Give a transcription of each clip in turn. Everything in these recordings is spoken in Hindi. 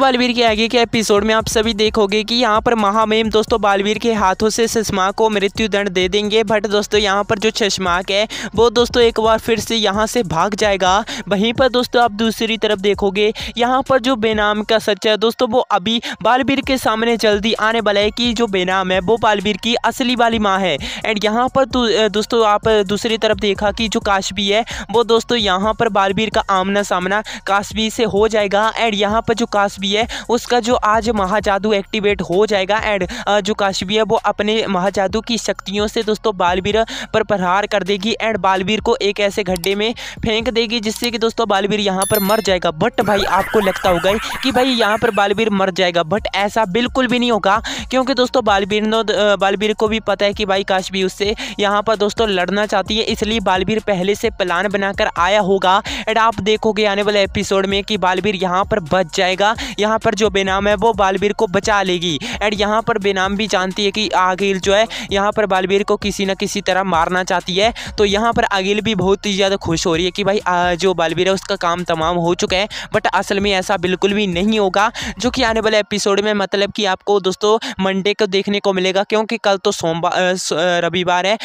बालवीर के आगे के एपिसोड में आप सभी देखोगे कि यहाँ पर महामेम दोस्तों बालवीर के हाथों से चश्मा को मृत्यु दंड दे देंगे बट दोस्तों यहाँ पर जो चश्माक है वो दोस्तों एक बार फिर से यहाँ से भाग जाएगा वहीं पर दोस्तों आप दूसरी तरफ देखोगे यहाँ पर जो बेनाम का सच है दोस्तों वो अभी बालवीर के सामने जल्दी आने वाला है कि जो बेनाम है वो बालवीर की असली वाली माँ है एंड यहाँ पर दोस्तों आप दूसरी तरफ देखा कि जो काशबी है वो दोस्तों यहाँ पर बालवीर का आमना सामना काशबी से हो जाएगा एंड यहाँ पर जो काशबी काशबी है उसका जो आज महाजादू एक्टिवेट हो जाएगा एंड जो काशबी है वो अपने महाजादू की शक्तियों से दोस्तों बालवीर पर प्रहार कर देगी एंड बालवीर को एक ऐसे गड्ढे में फेंक देगी जिससे कि दोस्तों बालवीर यहाँ पर मर जाएगा बट भाई आपको लगता होगा कि भाई यहाँ पर बालवीर मर जाएगा बट ऐसा बिल्कुल भी नहीं होगा क्योंकि दोस्तों बालवीर ने बालवीर को भी पता है कि भाई काशबी उससे यहाँ पर दोस्तों लड़ना चाहती है इसलिए बालवीर पहले से प्लान बनाकर आया होगा एंड आप देखोगे आने वाले एपिसोड में कि बालवीर यहाँ पर बच जाएगा यहाँ पर जो बेनाम है वो बालवीर को बचा लेगी एंड यहाँ पर बेनाम भी जानती है कि आगिल जो है यहाँ पर बालवीर को किसी न किसी तरह मारना चाहती है तो यहाँ पर आगिल भी बहुत ही ज़्यादा खुश हो रही है कि भाई जो बालवीर है उसका काम तमाम हो चुका है बट असल में ऐसा बिल्कुल भी नहीं होगा जो कि आने वाले एपिसोड में मतलब कि आपको दोस्तों मंडे को देखने को मिलेगा क्योंकि कल तो सोमवार रविवार है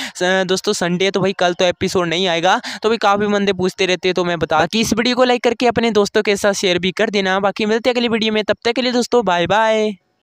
दोस्तों संडे तो भाई कल तो एपिसोड नहीं आएगा तो भाई काफ़ी मंदे पूछते रहते हैं तो मैं बता कि इस वीडियो को लाइक करके अपने दोस्तों के साथ शेयर भी कर देना बाकी मिलते अगली वीडियो वीडियो में तब तक के लिए दोस्तों बाय बाय